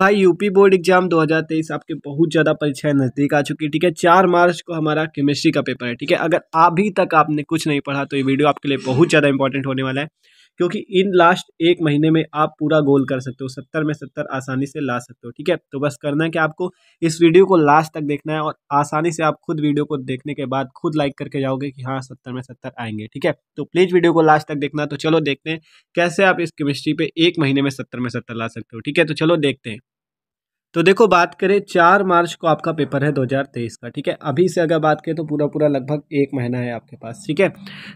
भाई UP board exam 2023 आपके बहुत ज़्यादा परीक्षाएं नज़दीक आ चुकी है ठीक है चार मार्च को हमारा केमिस्ट्री का पेपर है ठीक है अगर अभी तक आपने कुछ नहीं पढ़ा तो ये वीडियो आपके लिए बहुत ज़्यादा इंपॉर्टेंट होने वाला है क्योंकि इन लास्ट एक महीने में आप पूरा गोल कर सकते हो सत्तर में सत्तर आसानी से ला सकते हो ठीक है तो बस करना है कि आपको इस वीडियो को लास्ट तक देखना है और आसानी से आप खुद वीडियो को देखने के बाद खुद लाइक करके जाओगे कि हाँ सत्तर में सत्तर आएंगे ठीक है तो प्लीज़ वीडियो को लास्ट तक देखना तो चलो देखते हैं कैसे आप इस केमिस्ट्री पे एक महीने में सत्तर में सत्तर ला सकते हो ठीक है तो चलो देखते हैं तो देखो बात करें चार मार्च को आपका पेपर है 2023 का ठीक है अभी से अगर बात करें तो पूरा पूरा लगभग एक महीना है आपके पास ठीक है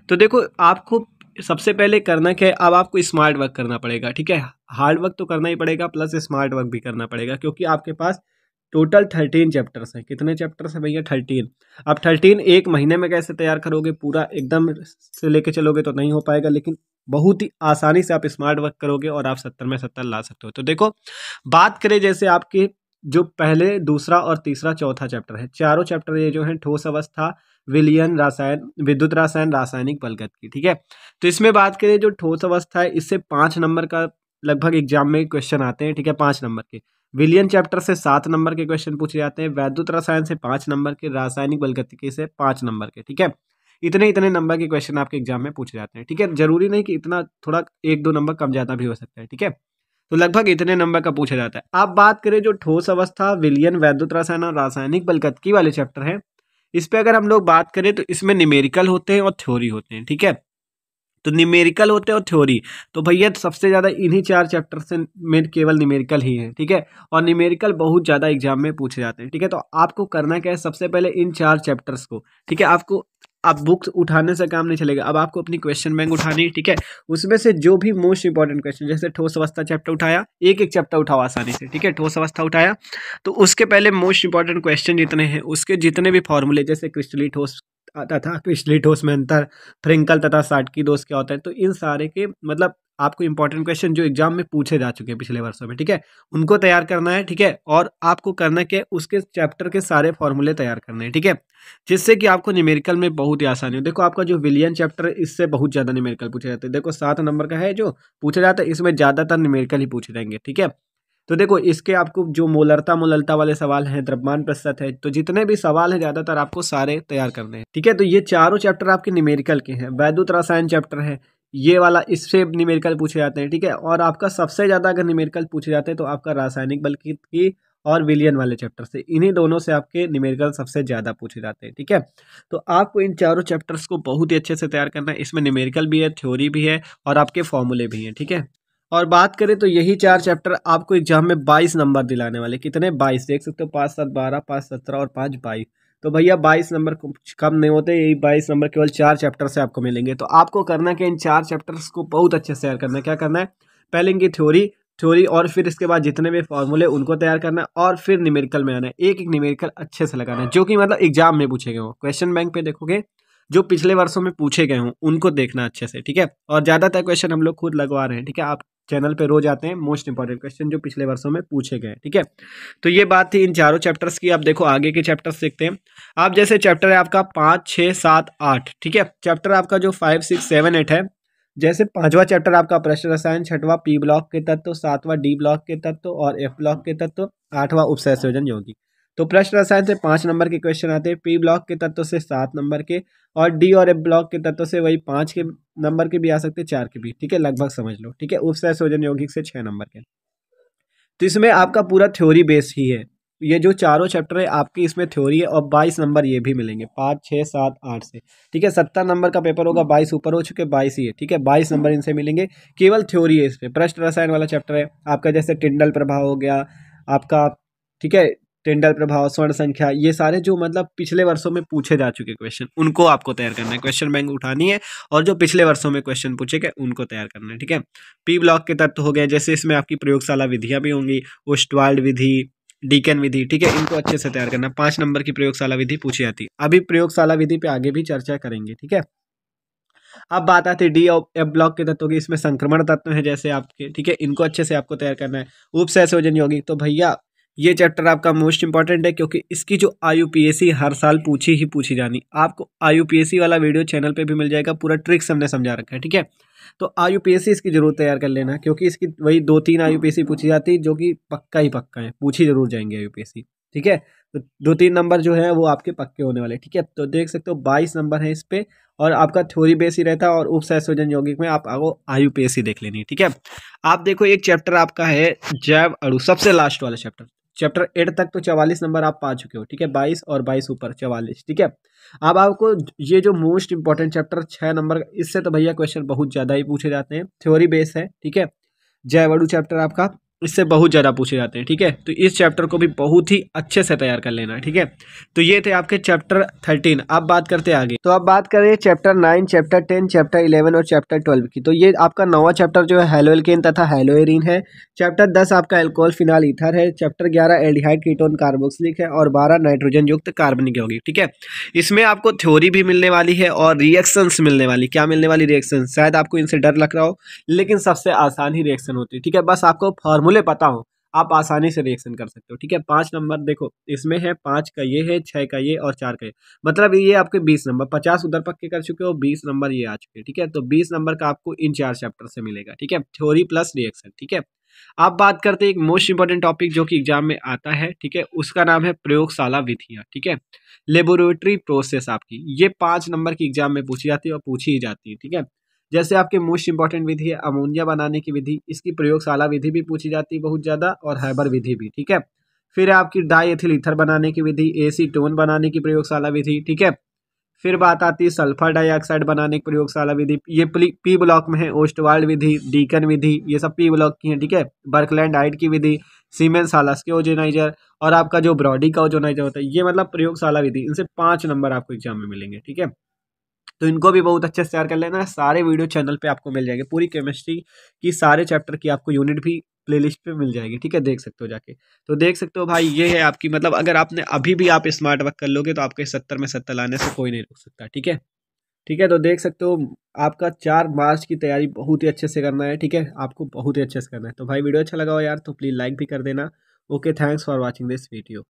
तो देखो आपको सबसे पहले करना क्या है अब आपको स्मार्ट वर्क करना पड़ेगा ठीक है हार्ड वर्क तो करना ही पड़ेगा प्लस स्मार्ट वर्क भी करना पड़ेगा क्योंकि आपके पास टोटल थर्टीन चैप्टर्स हैं कितने चैप्टर्स हैं भैया थर्टीन अब थर्टीन एक महीने में कैसे तैयार करोगे पूरा एकदम से लेके चलोगे तो नहीं हो पाएगा लेकिन बहुत ही आसानी से आप स्मार्ट वर्क करोगे और आप सत्तर में सत्तर ला सकते हो तो देखो बात करें जैसे आपके जो पहले दूसरा और तीसरा चौथा चैप्टर है चारों चैप्टर ये जो है ठोस अवस्था विलियन रासायन विद्युत रासायन रासायनिक बलगत की ठीक है तो इसमें बात करें जो ठोस अवस्था है इससे पाँच नंबर का लगभग एग्जाम में क्वेश्चन आते हैं ठीक है पाँच नंबर के विलियन चैप्टर से सात नंबर के क्वेश्चन पूछे जाते हैं वैद्युत रसायन से पाँच नंबर के रासायनिक बलगतिकी से पाँच नंबर के ठीक है इतने इतने नंबर के क्वेश्चन आपके एग्जाम में पूछे जाते हैं ठीक है जरूरी नहीं कि इतना थोड़ा एक दो नंबर कम ज़्यादा भी हो सकता है ठीक है तो लगभग इतने नंबर का पूछा जाता है आप बात करें जो ठोस अवस्था विलियन वैद्युत रसायन और रासायनिक बलगतकी वाले चैप्टर हैं इस पर अगर हम लोग बात करें तो इसमें निमेरिकल होते हैं और थ्योरी होते हैं ठीक है तो निमेरिकल होते हैं और थ्योरी तो भैया सबसे ज़्यादा इन्हीं चार चैप्टर से में केवल निमेरिकल ही है ठीक है और निमेरिकल बहुत ज़्यादा एग्जाम में पूछे जाते हैं ठीक है तो आपको करना क्या है सबसे पहले इन चार चैप्टर्स को ठीक है आपको अब बुक्स उठाने से काम नहीं चलेगा अब आपको अपनी क्वेश्चन बैंक उठानी है ठीक है उसमें से जो भी मोस्ट इंपॉर्टेंट क्वेश्चन जैसे ठोस अवस्था चैप्टर उठाया एक एक चैप्टर उठाओ आसानी से ठीक है ठोस अवस्था उठाया तो उसके पहले मोस्ट इंपॉर्टेंट क्वेश्चन जितने हैं उसके जितने भी फॉर्मूले जैसे क्रिस्टली ठोस आता था क्रिस्टली ठोस में अंतर फ्रिंकल तथा साटकी दोष क्या होता है तो इन सारे के मतलब आपको इंपॉर्टेंट क्वेश्चन जो एग्जाम में पूछे जा चुके हैं पिछले वर्षों में ठीक है उनको तैयार करना है ठीक है और आपको करना क्या उसके चैप्टर के सारे फॉर्मूले तैयार करने हैं ठीक है जिससे कि आपको न्यूमेरिकल में बहुत ही आसानी हो देखो आपका जो विलियन चैप्टर इससे बहुत ज़्यादा न्यूमेरिकल पूछे जाते हैं देखो सात नंबर का है जो पूछा जाता है इसमें ज़्यादातर न्यूमेरिकल ही पूछे जाएंगे ठीक है तो देखो इसके आपको जो मोलरता मोललता वाले सवाल हैं द्रव्यमान प्रतिशत है तो जितने भी सवाल हैं ज़्यादातर आपको सारे तैयार करने हैं ठीक है तो ये चारों चैप्टर आपके न्यूमेरिकल के हैं वैद्युत रसायन चैप्टर है ये वाला इससे निमेरिकल पूछे जाते हैं ठीक है और आपका सबसे ज़्यादा अगर निमेरिकल पूछे जाते हैं तो आपका रासायनिक बल की और विलियन वाले चैप्टर से इन्हीं दोनों से आपके निमेरिकल सबसे ज़्यादा पूछे जाते हैं ठीक है तो आपको इन चारों चैप्टर्स को बहुत ही अच्छे से तैयार करना है इसमें निमेरिकल भी है थ्योरी भी है और आपके फॉर्मूले भी हैं ठीक है और बात करें तो यही चार चैप्टर आपको एग्जाम में बाईस नंबर दिलाने वाले कितने बाईस देख सकते हो पाँच सात बारह पाँच सत्रह और पाँच बाईस तो भैया बाईस नंबर कम नहीं होते यही बाईस नंबर केवल चार चैप्टर से आपको मिलेंगे तो आपको करना है कि इन चार चैप्टर्स को बहुत अच्छे से तैयार करना है क्या करना है पहले इनकी थ्योरी थ्योरी और फिर इसके बाद जितने भी फॉर्मूले उनको तैयार करना है और फिर निमेरिकल में आना है एक एक निमेरिकल अच्छे से लगाना है जो कि मतलब एग्जाम में पूछे गए हो क्वेश्चन बैंक पे देखोगे जो पिछले वर्षों में पूछे गए हों उनको देखना अच्छे से ठीक है और ज़्यादातर क्वेश्चन हम लोग खुद लगवा रहे हैं ठीक है आप चैनल पे रोज आते हैं मोस्ट इंपॉर्टेंट क्वेश्चन जो पिछले वर्षों में पूछे गए ठीक है तो ये बात थी इन चारों चैप्टर्स की आप देखो आगे के चैप्टर्स देखते हैं आप जैसे चैप्टर है आपका पाँच छः सात आठ ठीक है चैप्टर आपका जो फाइव सिक्स सेवन एट है जैसे पांचवा चैप्टर आपका प्रश्न रसायन छठवा पी ब्लॉक के तत्व सातवा डी ब्लॉक के तत्व और एफ ब्लॉक के तत्व आठवां उपसय संयोजन यौगिक तो प्रश्न रसायन से पाँच नंबर के क्वेश्चन आते हैं पी ब्लॉक के तत्व से सात नंबर के और डी और एफ ब्लॉक के तत्व से वही पाँच के नंबर के भी आ सकते हैं चार के भी ठीक है लगभग समझ लो ठीक है सोजन यौगिक से छः नंबर के तो इसमें आपका पूरा थ्योरी बेस ही है ये जो चारों चैप्टर है आपकी इसमें थ्योरी है और बाईस नंबर ये भी मिलेंगे पाँच छः सात आठ से ठीक है सत्तर नंबर का पेपर होगा बाईस ऊपर हो चुके बाईस ही है ठीक है बाईस नंबर इनसे मिलेंगे केवल थ्योरी है इसमें प्रश्न रसायन वाला चैप्टर है आपका जैसे टिंडल प्रभाव हो गया आपका ठीक है टेंडल प्रभाव स्वर्ण संख्या ये सारे जो मतलब पिछले वर्षों में पूछे जा चुके क्वेश्चन उनको आपको तैयार करना है क्वेश्चन बैंक उठानी है और जो पिछले वर्षों में क्वेश्चन पूछे गए उनको तैयार करना है ठीक है पी ब्लॉक के तत्व हो गए जैसे इसमें आपकी प्रयोगशाला विधियाँ भी होंगी ओस्टवाल्ड विधि डीकेन विधि ठीक है इनको अच्छे से तैयार करना पाँच नंबर की प्रयोगशाला विधि पूछी जाती है अभी प्रयोगशाला विधि पे आगे भी चर्चा करेंगे ठीक है अब बात आती है डी और एफ ब्लॉक के तत्वों की इसमें संक्रमण तत्व है जैसे आपके ठीक है इनको अच्छे से आपको तैयार करना है उप सहसोजन योगी तो भैया ये चैप्टर आपका मोस्ट इंपॉर्टेंट है क्योंकि इसकी जो आईयूपीएससी हर साल पूछी ही पूछी जानी आपको आईयूपीएससी वाला वीडियो चैनल पे भी मिल जाएगा पूरा ट्रिक्स हमने समझा रखा है ठीक है तो आईयूपीएससी इसकी जरूर तैयार कर लेना क्योंकि इसकी वही दो तीन आईयूपीएससी पूछी जाती है जो कि पक्का ही पक्का है पूछी जरूर जाएंगे आईयूपीएससी ठीक है तो दो तीन नंबर जो है वो आपके पक्के होने वाले ठीक है तो देख सकते हो बाईस नंबर है इस पर और आपका थ्योरी बेस ही रहता है और उप सहसोजन यौगिक में आप आगो आयु पी देख लेनी ठीक है आप देखो एक चैप्टर आपका है जैव अड़ू सबसे लास्ट वाला चैप्टर चैप्टर एट तक तो चवालीस नंबर आप पा चुके हो ठीक है बाईस और बाईस ऊपर चवालीस ठीक है अब आपको ये जो मोस्ट इंपॉर्टेंट चैप्टर छः नंबर इससे तो भैया क्वेश्चन बहुत ज़्यादा ही पूछे जाते हैं थ्योरी बेस है ठीक है जयवड़ू चैप्टर आपका इससे बहुत ज़्यादा पूछे जाते हैं ठीक है तो इस चैप्टर को भी बहुत ही अच्छे से तैयार कर लेना ठीक है तो ये थे आपके चैप्टर थर्टीन अब बात करते आगे तो अब बात करें chapter nine chapter ten chapter eleven और चैप्टर ट्वेल्व की तो ये आपका नवा चैप्टर जो है हेलोलकेन तथा हेलोएरिन है चैप्टर दस आपका एल्कोहल फिनाल इथर है चैप्टर ग्यारह एल्डिहाइड कीटोन कार्बोक्सिलिक है और बारह नाइट्रोजन युक्त कार्बनिक होगी ठीक है इसमें आपको थ्योरी भी मिलने वाली है और रिएक्शंस मिलने वाली क्या मिलने वाली रिएक्शन शायद आपको इनसे डर लग रहा हो लेकिन सबसे आसान ही रिएक्शन होती है ठीक है बस आपको फॉर्मूला फॉर्मूले पता हो आप आसानी से रिएक्शन कर सकते हो ठीक है पाँच नंबर देखो इसमें है पाँच का ये है छः का ये और चार का ये मतलब ये आपके बीस नंबर पचास उधर पक्के कर चुके हो बीस नंबर ये आ चुके हैं ठीक है तो बीस नंबर का आपको इन चार चैप्टर से मिलेगा ठीक है थ्योरी प्लस रिएक्शन ठीक है आप बात करते हैं एक मोस्ट इंपॉर्टेंट टॉपिक जो कि एग्जाम में आता है ठीक है उसका नाम है प्रयोगशाला विधियां ठीक है लेबोरेटरी प्रोसेस आपकी ये पांच नंबर की एग्जाम में पूछी जाती है और पूछी ही जाती है ठीक है जैसे आपके मोस्ट इंपॉर्टेंट विधि है अमोनिया बनाने की विधि इसकी प्रयोगशाला विधि भी पूछी जाती है बहुत ज़्यादा और हैबर विधि भी ठीक है फिर आपकी डाई एथिल इथर बनाने की विधि एसी टोन बनाने की प्रयोगशाला विधि ठीक है फिर बात आती है सल्फर डाइऑक्साइड बनाने की प्रयोगशाला विधि ये पी ब्लॉक में है ओस्टवाल्ड विधि डीकन विधि ये सब पी ब्लॉक की हैं ठीक है बर्कलैंड आइट की विधि सीमेन सालास के ओजोनाइजर और आपका जो ब्रॉडी का ओजोनाइजर होता है ये मतलब प्रयोगशाला विधि इनसे पाँच नंबर आपको एग्जाम में मिलेंगे ठीक है तो इनको भी बहुत अच्छे से तैयार कर लेना सारे वीडियो चैनल पे आपको मिल जाएंगे पूरी केमिस्ट्री की सारे चैप्टर की आपको यूनिट भी प्लेलिस्ट पे मिल जाएगी ठीक है देख सकते हो जाके तो देख सकते हो भाई ये है आपकी मतलब अगर आपने अभी भी आप स्मार्ट वर्क कर लोगे तो आपके सत्तर में सत्तर लाने से कोई नहीं रोक सकता ठीक है ठीक है तो देख सकते हो आपका चार मार्च की तैयारी बहुत ही अच्छे से करना है ठीक है आपको बहुत ही अच्छे से करना है तो भाई वीडियो अच्छा लगा हो यार तो प्लीज़ लाइक भी कर देना okay thanks for watching this video